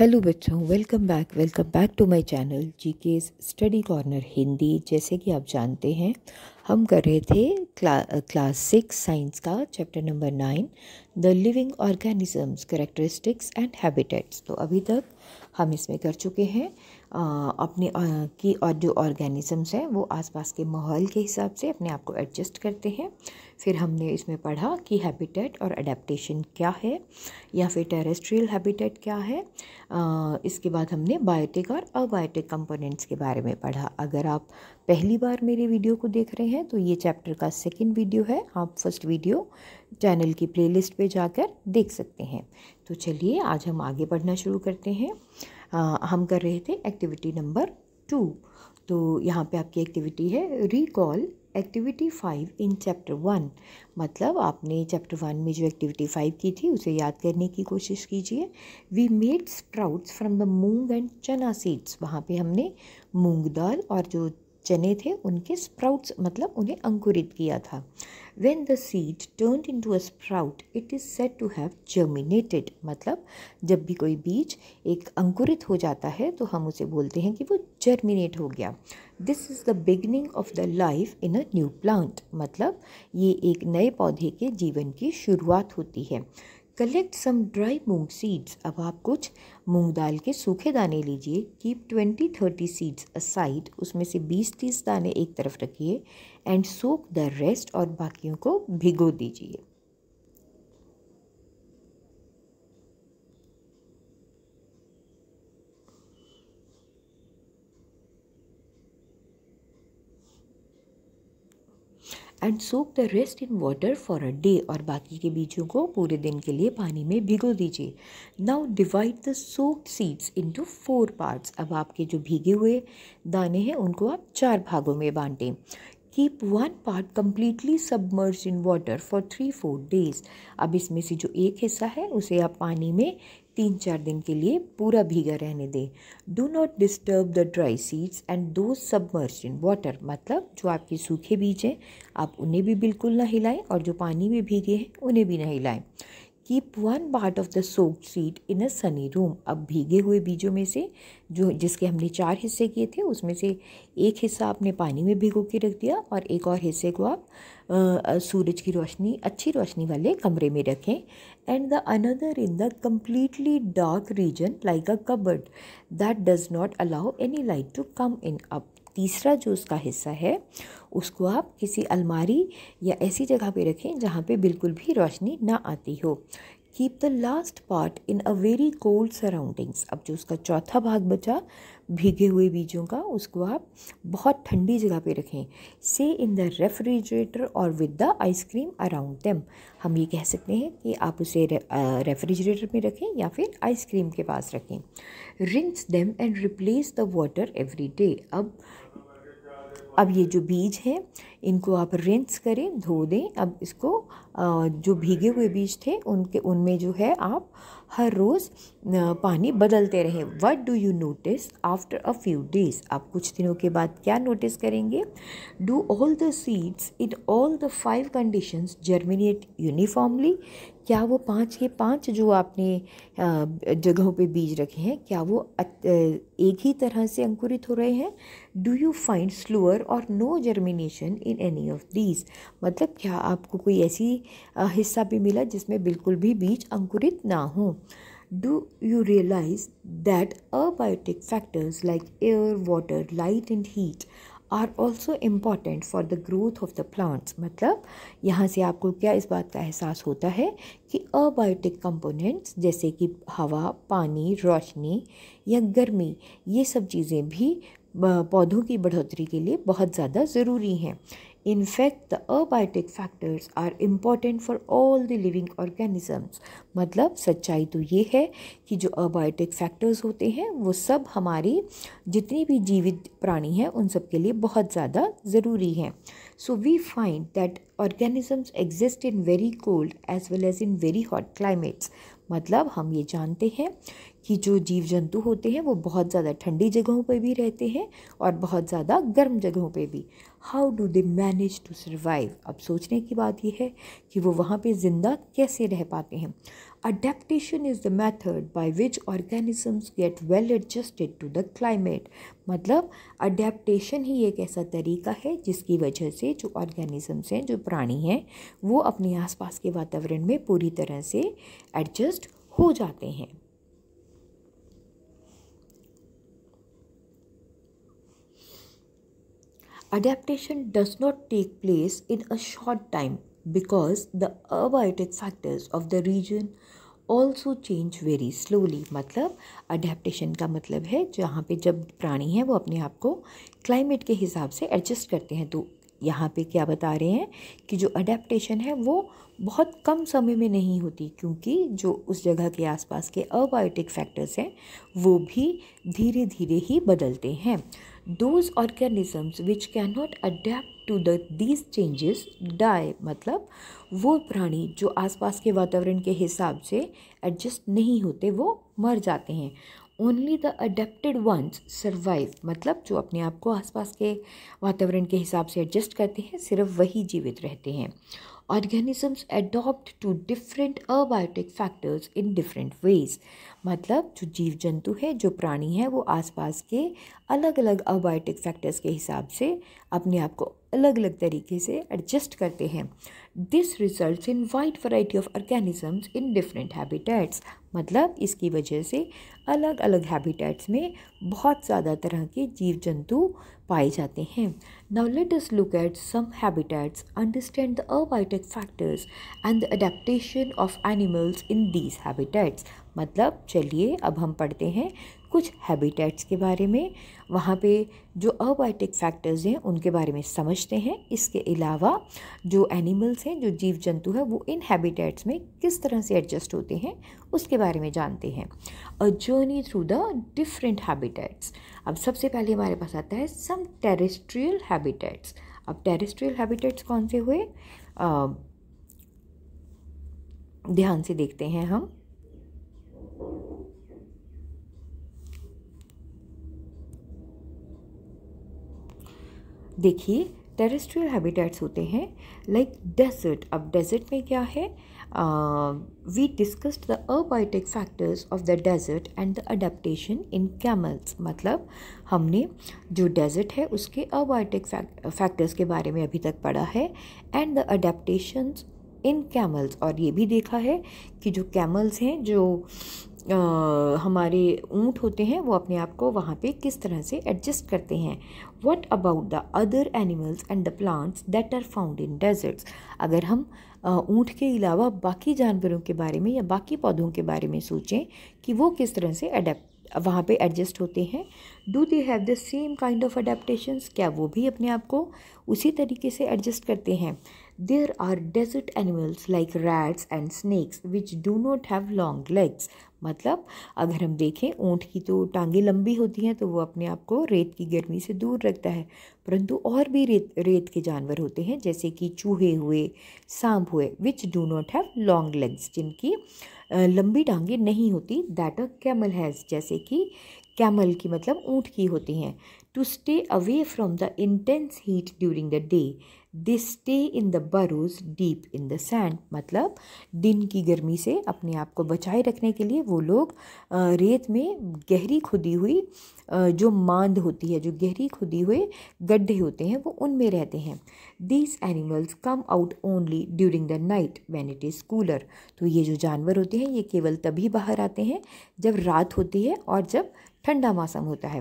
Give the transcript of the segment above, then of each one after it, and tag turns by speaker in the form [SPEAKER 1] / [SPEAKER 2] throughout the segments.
[SPEAKER 1] Hello बच्चों welcome back welcome back to my channel G K study corner Hindi जैसे कि आप जानते हैं हम कर रहे थे क्ला, क्लास सिक्स साइंस का chapter number nine the living organisms characteristics and habitats तो अभी तक हम इसमें कर चुके हैं अपने की और जो ऑर्गेनिज़म्स हैं वो आसपास के माहौल के हिसाब से अपने आप को एडजस्ट करते हैं फिर हमने इसमें पढ़ा कि हैबिटेट और अडेप्टेशन क्या है या फिर टेरेस्ट्रियल हैबिटेट क्या है इसके बाद हमने बायोटिक और अबायोटिक कंपोनेंट्स के बारे में पढ़ा अगर आप पहली बार मेरे वीडियो को देख रहे हैं तो ये चैप्टर का सेकेंड वीडियो है आप फर्स्ट वीडियो चैनल की प्ले लिस्ट जाकर देख सकते हैं तो चलिए आज हम आगे पढ़ना शुरू करते हैं हम कर रहे थे एक्टिविटी नंबर टू तो यहाँ पे आपकी एक्टिविटी है recall activity five in chapter one मतलब आपने चैप्टर वन में जो एक्टिविटी फाइव की थी उसे याद करने की कोशिश कीजिए we made sprouts from the moong and chana seeds वहाँ पे हमने मूंग दाल और जो चने थे उनके स्प्राउट्स मतलब उन्हें अंकुरित किया था when the seed turn into a sprout it is said to have germinated मतलब जब भी कोई बीज एक अंकुरित हो जाता है तो हम उसे बोलते हैं कि वो जर्मिनेट हो गया this is the beginning of the life in a new plant मतलब ये एक नए पौधे के जीवन की शुरुआत होती है collect some dry moong seeds अब आप कुछ मूंग दाल के सूखे दाने लीजिए keep twenty thirty seeds aside उसमें से बीस तीस दाने एक तरफ रखिए एंड सोक द रेस्ट और बाकियों को भिगो दीजिए and soak the rest in water for a day और बाकी के बीजों को पूरे दिन के लिए पानी में भिगो दीजिए now divide the soak seeds into four parts अब आपके जो भीगे हुए दाने हैं उनको आप चार भागों में बांटें keep one part completely submerge in water for three four days अब इसमें से जो एक हिस्सा है उसे आप पानी में तीन चार दिन के लिए पूरा भीगा रहने दें do not disturb the dry seeds and do submerge in water मतलब जो आपके सूखे बीज हैं आप उन्हें भी बिल्कुल ना हिलाएं और जो पानी में भीगे हैं उन्हें भी ना हिलाएं keep one part of the soak seed in a sunny room अब भीगे हुए बीजों में से जो जिसके हमने चार हिस्से किए थे उसमें से एक हिस्सा आपने पानी में भिगो के रख दिया और एक और हिस्से को आप आ, सूरज की रोशनी अच्छी रोशनी वाले कमरे में रखें and the another in the completely dark region like a cupboard that does not allow any light to come in up तीसरा जो उसका हिस्सा है उसको आप किसी अलमारी या ऐसी जगह पे रखें जहाँ पे बिल्कुल भी रोशनी ना आती हो keep the last part in a very cold surroundings अब जो उसका चौथा भाग बचा भीगे हुए बीजों का उसको आप बहुत ठंडी जगह पे रखें say in the refrigerator or with the ice cream around them हम ये कह सकते हैं कि आप उसे रेफ्रिजरेटर में रखें या फिर आइसक्रीम के पास रखें rinse them and replace the water every day अब अब ये जो बीज है इनको आप रिंस करें धो दें अब इसको जो भीगे हुए बीज थे उनके उनमें जो है आप हर रोज़ पानी बदलते रहें what do you notice after a few days आप कुछ दिनों के बाद क्या नोटिस करेंगे do all the seeds in all the five conditions germinate uniformly क्या वो पाँच के पाँच जो आपने जगहों पे बीज रखे हैं क्या वो एक ही तरह से अंकुरित हो रहे हैं do you find slower or no germination in any of these मतलब क्या आपको कोई ऐसी हिस्सा भी मिला जिसमें बिल्कुल भी बीज अंकुरित ना हो do you realise that abiotic factors like air water light and heat are also important for the growth of the plants मतलब यहाँ से आपको क्या इस बात का एहसास होता है कि अबायोटिक कंपोनेंट्स जैसे कि हवा पानी रोशनी या गर्मी ये सब चीज़ें भी पौधों की बढ़ोतरी के लिए बहुत ज़्यादा ज़रूरी हैं In fact, the abiotic factors are important for all the living organisms. मतलब सच्चाई तो ये है कि जो अबायोटिक फैक्टर्स होते हैं वो सब हमारी जितनी भी जीवित प्राणी हैं उन सब के लिए बहुत ज़्यादा ज़रूरी हैं so we find that organisms exist in very cold as well as in very hot climates मतलब हम ये जानते हैं कि जो जीव जंतु होते हैं वो बहुत ज़्यादा ठंडी जगहों पर भी रहते हैं और बहुत ज़्यादा गर्म जगहों पर भी how do they manage to survive अब सोचने की बात यह है कि वो वहाँ पर ज़िंदा कैसे रह पाते हैं adaptation is the method by which organisms get well adjusted to the climate मतलब अडेप्टशन ही एक ऐसा तरीका है जिसकी वजह से जो ऑर्गेनिजम्स हैं जो प्राणी हैं वो अपने आसपास के वातावरण में पूरी तरह से एडजस्ट हो जाते हैं Adaptation does not take place in a short time because the abiotic factors of the region also change very slowly मतलब अडेप्टशन का मतलब है जहाँ पर जब प्राणी हैं वो अपने आप को क्लाइमेट के हिसाब से एडजस्ट करते हैं तो यहाँ पे क्या बता रहे हैं कि जो अडेप्टशन है वो बहुत कम समय में नहीं होती क्योंकि जो उस जगह के आसपास के अबायोटिक फैक्टर्स हैं वो भी धीरे धीरे ही बदलते हैं those organisms which cannot adapt to the these changes die मतलब वो प्राणी जो आसपास के वातावरण के हिसाब से एडजस्ट नहीं होते वो मर जाते हैं only the adapted ones survive मतलब जो अपने आप को आसपास के वातावरण के हिसाब से एडजस्ट करते हैं सिर्फ वही जीवित रहते हैं organisms adapt to different abiotic factors in different ways मतलब जो जीव जंतु है जो प्राणी है वो आसपास के अलग अलग अबायोटिक फैक्टर्स के हिसाब से अपने आप को अलग अलग तरीके से एडजस्ट करते हैं this result in wide variety of organisms in different habitats मतलब इसकी वजह से अलग अलग हैबिटेट्स में बहुत ज़्यादा तरह के जीव जंतु पाए जाते हैं Now let us look at some habitats, understand the abiotic factors and the adaptation of animals in these habitats. मतलब चलिए अब हम पढ़ते हैं कुछ habitats के बारे में वहाँ पे जो abiotic factors हैं उनके बारे में समझते हैं इसके अलावा जो animals हैं जो जीव जंतु है वो इन habitats में किस तरह से adjust होते हैं उसके बारे में जानते हैं A journey through the different habitats. अब सबसे पहले हमारे पास आता है सम टेरेस्ट्रियल हैबिटेट्स अब टेरेस्ट्रियल हैबिटेट्स कौन से हुए ध्यान से देखते हैं हम देखिए टेरेस्ट्रियल हैबिटेट्स होते हैं लाइक डेजर्ट अब डेजर्ट में क्या है we discussed the abiotic factors of the desert and the adaptation in camels मतलब हमने जो डेजर्ट है उसके अबायोटिक फैक्टर्स के बारे में अभी तक पढ़ा है and the adaptations in camels और ये भी देखा है कि जो कैमल्स हैं जो आ, हमारे ऊँट होते हैं वो अपने आप को वहाँ पे किस तरह से एडजस्ट करते हैं what about the other animals and the plants that are found in deserts अगर हम ऊँट के अलावा बाकी जानवरों के बारे में या बाकी पौधों के बारे में सोचें कि वो किस तरह से अडेप्ट वहाँ पे एडजस्ट होते हैं do they have the same kind of adaptation क्या वो भी अपने आप को उसी तरीके से एडजस्ट करते हैं there are desert animals like rats and snakes which do not have long legs मतलब अगर हम देखें ऊँट की तो टांगें लंबी होती हैं तो वो अपने आप को रेत की गर्मी से दूर रखता है परंतु और भी रेत रेत के जानवर होते हैं जैसे कि चूहे हुए सांप हुए which do not have long legs जिनकी लंबी टांगें नहीं होती दैट अ कैमल हैज़ जैसे कि कैमल की मतलब ऊँट की होती हैं to stay away from the intense heat during the day they stay in the burrows deep in the sand मतलब दिन की गर्मी से अपने आप को बचाए रखने के लिए वो लोग रेत में गहरी खुदी हुई जो मांद होती है जो गहरी खुदी हुए गड्ढे होते हैं वो उनमें रहते हैं these animals come out only during the night when it is cooler तो ये जो जानवर होते हैं ये केवल तभी बाहर आते हैं जब रात होती है और जब ठंडा मौसम होता है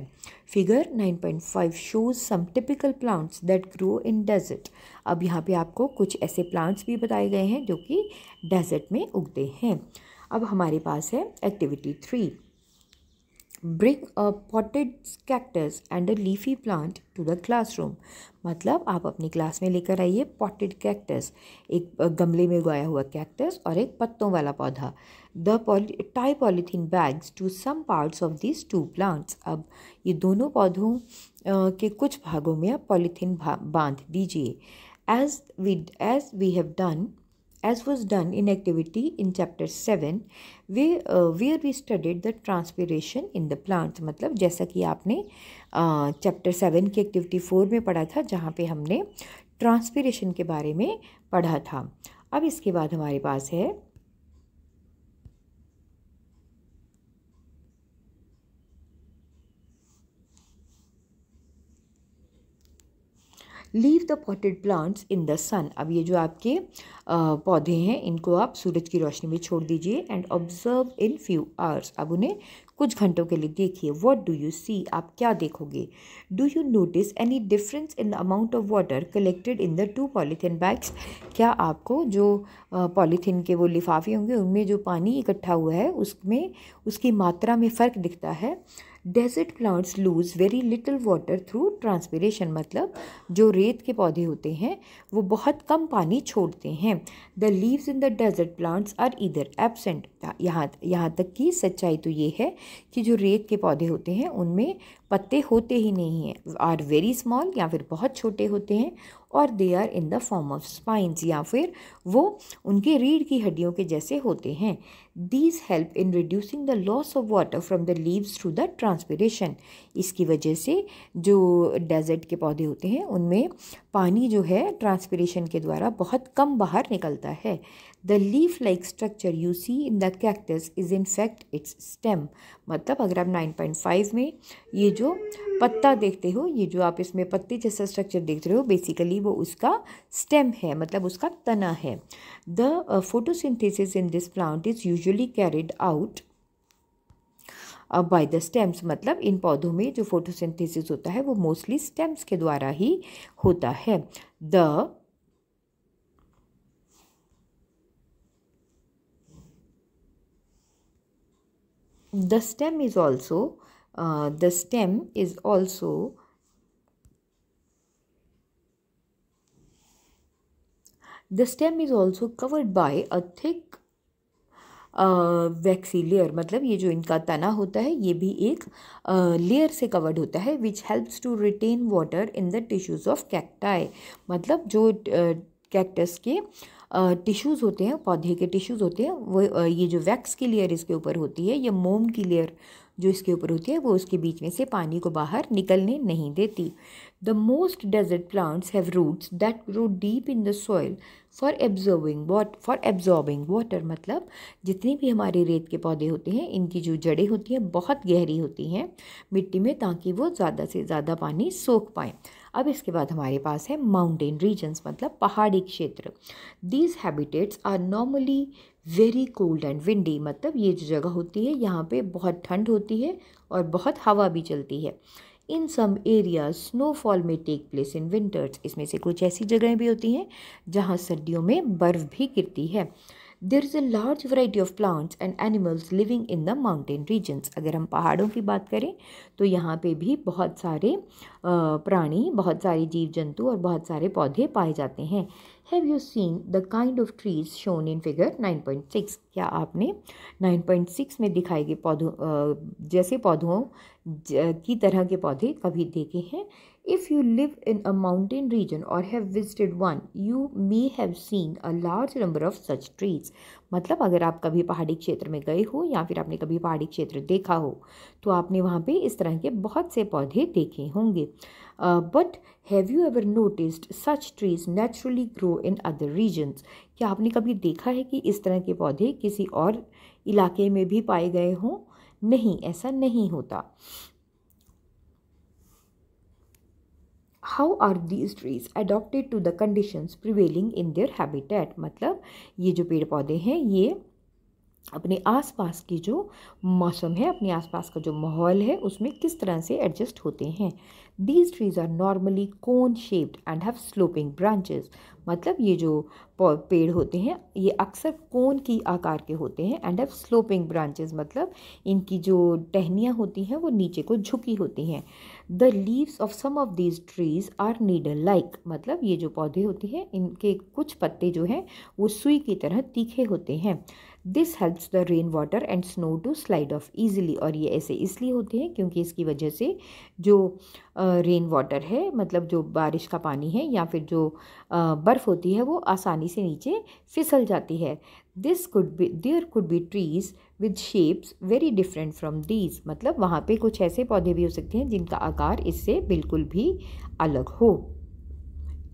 [SPEAKER 1] figure 9.5 shows some typical plants that grow in desert अब यहाँ पे आपको कुछ ऐसे प्लांट्स भी बताए गए हैं जो कि डेजर्ट में उगते हैं अब हमारे पास है activity three bring a potted cactus and a leafy plant to the classroom मतलब आप अपनी क्लास में लेकर आइए पॉटेड कैक्टस एक गमले में उगाया हुआ कैक्टस और एक पत्तों वाला पौधा the tie polythene bags to some parts of this two plants अब ये दोनों पौधों के कुछ भागों में आप पॉलीथीन बांध दीजिए as we as we have done as was done in activity in chapter 7 we uh, where we studied the transpiration in the plants मतलब जैसा कि आपने chapter 7 ki activity 4 mein padha tha jahan pe humne transpiration ke bare mein padha tha ab iske baad hamare paas hai leave the potted plants in the sun अब ये जो आपके पौधे हैं इनको आप सूरज की रोशनी में छोड़ दीजिए and observe in few hours अब उन्हें कुछ घंटों के लिए देखिए वॉट डू यू सी आप क्या देखोगे do you notice any difference in amount of water collected in the two polythene bags क्या आपको जो पॉलीथीन के वो लिफाफे होंगे उनमें जो पानी इकट्ठा हुआ है उसमें उसकी मात्रा में फ़र्क दिखता है desert plants lose very little water through transpiration मतलब जो रेत के पौधे होते हैं वो बहुत कम पानी छोड़ते हैं the leaves in the desert plants are either absent यहाँ यहाँ तक कि सच्चाई तो ये है कि जो रेत के पौधे होते हैं उनमें पत्ते होते ही नहीं हैं आर वेरी स्मॉल या फिर बहुत छोटे होते हैं और they are in the form of spines या फिर वो उनके रीढ़ की हड्डियों के जैसे होते हैं these help in reducing the loss of water from the leaves through the transpiration इसकी वजह से जो डेजर्ट के पौधे होते हैं उनमें पानी जो है ट्रांसपीरेशन के द्वारा बहुत कम बाहर निकलता है the leaf like structure you see in the cactus is in fact its stem मतलब अगर आप नाइन पॉइंट फाइव में ये जो पत्ता देखते हो ये जो आप इसमें पत्ते जैसा स्ट्रक्चर देख रहे हो बेसिकली वो उसका स्टेम है मतलब उसका तना है the photosynthesis in this plant is usually carried out by the stems मतलब इन पौधों में जो फोटोसिंथेसिस होता है वो मोस्टली स्टेम्स के द्वारा ही होता है the the stem is also uh, the stem is also the stem is also covered by a thick waxy uh, layer मतलब ये जो इनका तना होता है ये भी एक लेयर uh, से कवर्ड होता है which helps to retain water in the tissues of cacti मतलब जो uh, कैक्टस के टिश्यूज़ होते हैं पौधे के टिश्यूज़ होते हैं वो ये जो वैक्स की लेयर इसके ऊपर होती है या मोम की लेयर जो इसके ऊपर होती है वो उसके बीच में से पानी को बाहर निकलने नहीं देती the most desert plants have roots that grow deep in the soil for absorbing what for absorbing water मतलब जितने भी हमारे रेत के पौधे होते हैं इनकी जो जड़ें होती हैं बहुत गहरी होती हैं मिट्टी में ताकि वो ज़्यादा से ज़्यादा पानी सोख पाएँ अब इसके बाद हमारे पास है माउंटेन रीजन्स मतलब पहाड़ी क्षेत्र these habitats are normally very cold and windy मतलब ये जो जगह होती है यहाँ पे बहुत ठंड होती है और बहुत हवा भी चलती है in some area snowfall may take place in winters इसमें से कुछ ऐसी जगहें भी होती हैं जहाँ सर्दियों में बर्फ़ भी गिरती है there is a large variety of plants and animals living in the mountain regions अगर हम पहाड़ों की बात करें तो यहाँ पे भी बहुत सारे प्राणी बहुत सारे जीव जंतु और बहुत सारे पौधे पाए जाते हैं have you seen the kind of trees shown in figure 9.6 क्या आपने 9.6 में दिखाए गए पौधों जैसे पौधों की तरह के पौधे कभी देखे हैं if you live in a mountain region or have visited one you may have seen a large number of such trees मतलब अगर आप कभी पहाड़ी क्षेत्र में गए हो या फिर आपने कभी पहाड़ी क्षेत्र देखा हो तो आपने वहाँ पे इस तरह के बहुत से पौधे देखे होंगे but have you ever noticed such trees naturally grow in other regions क्या आपने कभी देखा है कि इस तरह के पौधे किसी और इलाके में भी पाए गए हों नहीं ऐसा नहीं होता how are these trees adopted to the conditions prevailing in their habitat मतलब ये जो पेड़ पौधे हैं ये अपने आसपास की जो मौसम है अपने आसपास का जो माहौल है उसमें किस तरह से एडजस्ट होते हैं these trees are normally cone shaped and have sloping branches मतलब ये जो पेड़ होते हैं ये अक्सर कोन की आकार के होते हैं एंड हैव स्लोपिंग ब्रांचेस मतलब इनकी जो टहनियाँ होती हैं वो नीचे को झुकी होती हैं the leaves of some of these trees are needle like मतलब ये जो पौधे होते हैं इनके कुछ पत्ते जो हैं वो सुई की तरह तीखे होते हैं this helps the rain water and snow to slide off easily और ये ऐसे इसलिए होते हैं क्योंकि इसकी वजह से जो रेन वाटर है मतलब जो बारिश का पानी है या फिर जो बर्फ़ होती है वो आसानी से नीचे फिसल जाती है this could be there could be trees with shapes very different from these मतलब वहाँ पे कुछ ऐसे पौधे भी हो सकते हैं जिनका आकार इससे बिल्कुल भी अलग हो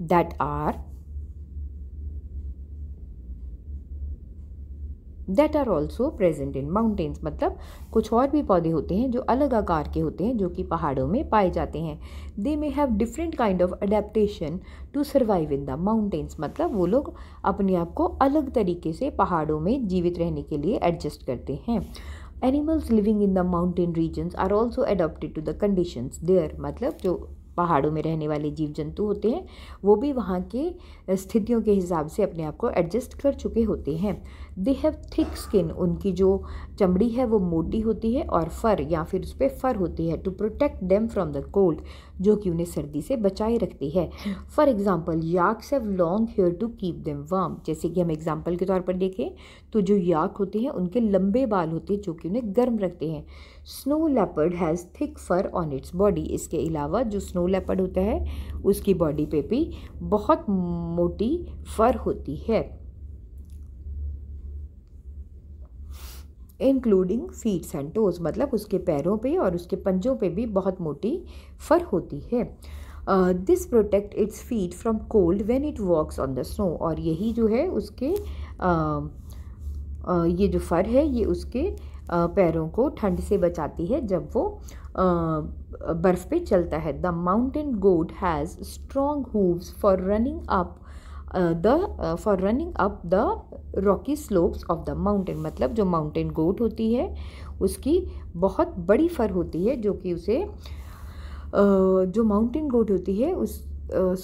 [SPEAKER 1] that are that are also present in mountains मतलब कुछ और भी पौधे होते हैं जो अलग आकार के होते हैं जो कि पहाड़ों में पाए जाते हैं they may have different kind of adaptation to survive in the mountains मतलब वो लोग अपने आप को अलग तरीके से पहाड़ों में जीवित रहने के लिए एडजस्ट करते हैं animals living in the mountain regions are also adopted to the conditions there मतलब जो पहाड़ों में रहने वाले जीव जंतु होते हैं वो भी वहाँ के स्थितियों के हिसाब से अपने आप को एडजस्ट कर चुके होते हैं दे हैव थिक स्किन उनकी जो चमड़ी है वो मोटी होती है और फर या फिर उस पर फर होती है to protect them from the cold जो कि उन्हें सर्दी से बचाए रखती है for example yaks have long hair to keep them warm जैसे कि हम एग्जाम्पल के तौर पर देखें तो जो याक होते हैं उनके लंबे बाल होते हैं जो कि उन्हें गर्म रखते हैं snow leopard has thick fur on its body इसके अलावा जो स्नो लेपर्ड होता है उसकी बॉडी पे भी बहुत मोटी फर होती है इंक्लूडिंग फीट्स एंड टोज मतलब उसके पैरों पे और उसके पंजों पे भी बहुत मोटी फर होती है this protect its feet from cold when it walks on the snow और यही जो है उसके uh, uh, ये जो फर है ये उसके uh, पैरों को ठंड से बचाती है जब वो uh, बर्फ़ पे चलता है the mountain goat has strong hooves for running up the for running up the rocky slopes of the mountain मतलब जो माउंटेन गोट होती है उसकी बहुत बड़ी फर होती है जो कि उसे जो माउंटेन गोट होती है उस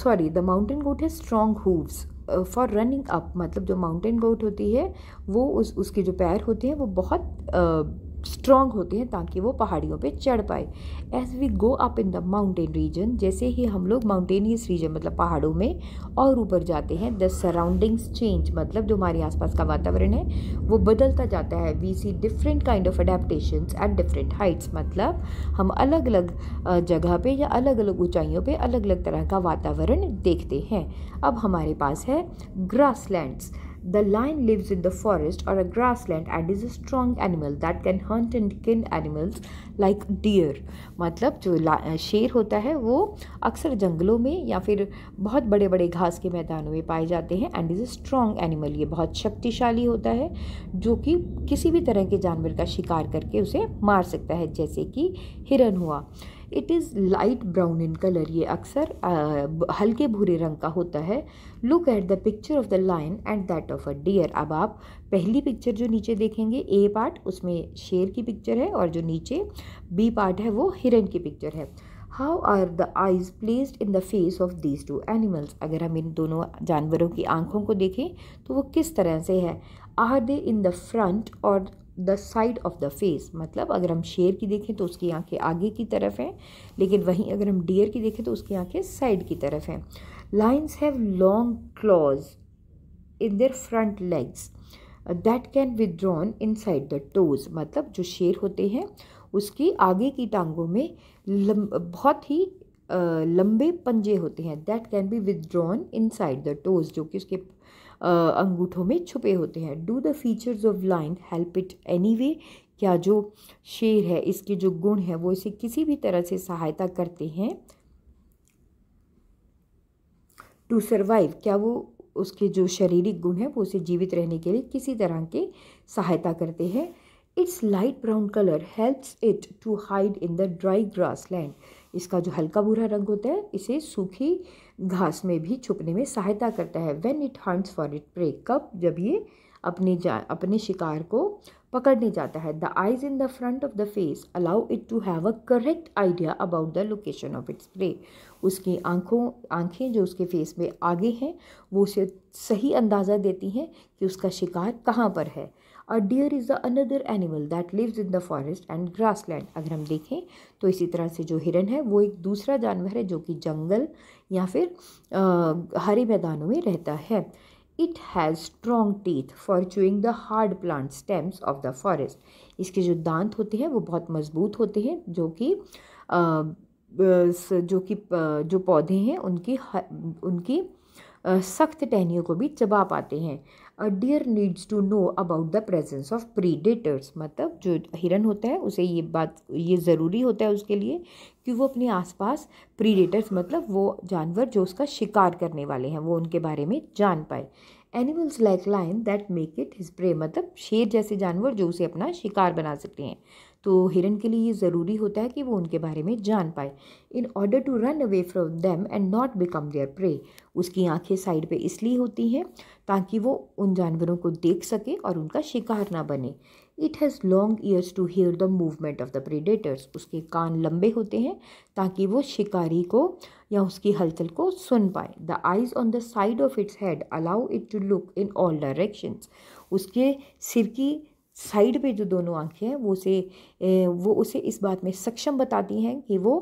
[SPEAKER 1] सॉरी द माउंटेन गोट है strong hooves for running up मतलब जो माउंटेन गोट होती है वो उस उसके जो पैर होते हैं वो बहुत uh, स्ट्रॉन्ग होते हैं ताकि वो पहाड़ियों पे चढ़ पाए as we go up in the mountain region जैसे ही हम लोग माउंटेनियस रीजन मतलब पहाड़ों में और ऊपर जाते हैं द सराउंडिंग्स चेंज मतलब जो हमारे आसपास का वातावरण है वो बदलता जाता है we see different kind of adaptation at different heights मतलब हम अलग अलग जगह पे या अलग अलग ऊंचाइयों पे अलग अलग तरह का वातावरण देखते हैं अब हमारे पास है grasslands The lion lives in the forest or a grassland and is a strong animal that can hunt and kill animals like deer. मतलब जो शेर होता है वो अक्सर जंगलों में या फिर बहुत बड़े बड़े घास के मैदानों में पाए जाते हैं and is a strong animal ये बहुत शक्तिशाली होता है जो कि किसी भी तरह के जानवर का शिकार करके उसे मार सकता है जैसे कि हिरन हुआ it is light brown in colour ये अक्सर हल्के भूरे रंग का होता है look at the picture of the lion and that of a deer अब आप पहली पिक्चर जो नीचे देखेंगे ए पार्ट उसमें शेर की पिक्चर है और जो नीचे बी पार्ट है वो हिरन की पिक्चर है how are the eyes placed in the face of these two animals अगर हम इन दोनों जानवरों की आँखों को देखें तो वो किस तरह से है are they in the front or the side of the face मतलब अगर हम शेर की देखें तो उसकी आंखें आगे की तरफ हैं लेकिन वहीं अगर हम डियर की देखें तो उसकी आंखें साइड की तरफ हैं lions have long claws in their front legs that can withdrawn inside the toes मतलब जो शेर होते हैं उसकी आगे की टांगों में बहुत ही uh, लंबे पंजे होते हैं that can be withdrawn inside the toes जो कि उसके अंगूठों में छुपे होते हैं do the features of lion help it any way क्या जो शेर है इसके जो गुण है वो इसे किसी भी तरह से सहायता करते हैं टू सर्वाइव क्या वो उसके जो शारीरिक गुण है वो उसे जीवित रहने के लिए किसी तरह के सहायता करते हैं its light brown colour helps it to hide in the dry grassland इसका जो हल्का भूरा रंग होता है इसे सूखी घास में भी छुपने में सहायता करता है when it hunts for it prey कब जब ये अपने जा अपने शिकार को पकड़ने जाता है the eyes in the front of the face allow it to have a correct idea about the location of its prey उसकी आंखों आंखें जो उसके फेस में आगे हैं वो उसे सही अंदाज़ा देती हैं कि उसका शिकार कहाँ पर है a deer is the another animal that lives in the forest and land अगर हम देखें तो इसी तरह से जो हिरन है वो एक दूसरा जानवर है जो कि जंगल या फिर हरे मैदानों में रहता है it has strong teeth for chewing the hard plant stems of the forest इसके जो दांत होते हैं वो बहुत मजबूत होते हैं जो कि जो कि जो पौधे हैं उनकी उनकी सख्त टहनियों को भी चबा पाते हैं a deer needs to know about the presence of predators मतलब जो हिरन होता है उसे ये बात ये ज़रूरी होता है उसके लिए कि वो अपने आसपास प्रीडेटर्स मतलब वो जानवर जो उसका शिकार करने वाले हैं वो उनके बारे में जान पाए animals like lion that make it his prey मतलब शेर जैसे जानवर जो उसे अपना शिकार बना सकते हैं तो हिरन के लिए ये ज़रूरी होता है कि वो उनके बारे में जान पाए in order to run away from them and not become their prey उसकी आंखें साइड पे इसलिए होती हैं ताकि वो उन जानवरों को देख सके और उनका शिकार ना बने it has long ears to hear the movement of the predators उसके कान लंबे होते हैं ताकि वो शिकारी को या उसकी हलचल को सुन पाए the eyes on the side of its head allow it to look in all directions उसके सिर की साइड पे जो दोनों आंखें हैं वो उसे वो उसे इस बात में सक्षम बताती हैं कि वो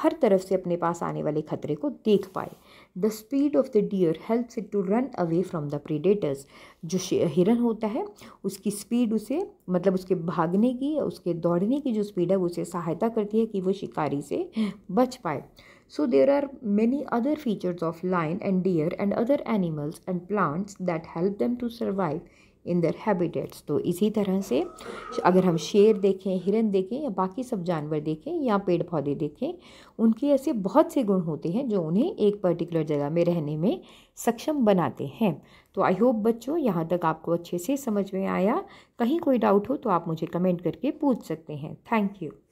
[SPEAKER 1] हर तरफ से अपने पास आने वाले खतरे को देख पाए the speed of the deer helps it to run away from the predators जो हिरन होता है उसकी स्पीड उसे मतलब उसके भागने की उसके दौड़ने की जो स्पीड है उसे सहायता करती है कि वो शिकारी से बच पाए so there are many other features of lion and deer and other animals and plants that help them to survive in their habitats तो इसी तरह से अगर हम शेर देखें हिरन देखें या बाकी सब जानवर देखें या पेड़ पौधे देखें उनके ऐसे बहुत से गुण होते हैं जो उन्हें एक पर्टिकुलर जगह में रहने में सक्षम बनाते हैं तो आई होप बच्चों यहाँ तक आपको अच्छे से समझ में आया कहीं कोई डाउट हो तो आप मुझे कमेंट करके पूछ सकते हैं थैंक यू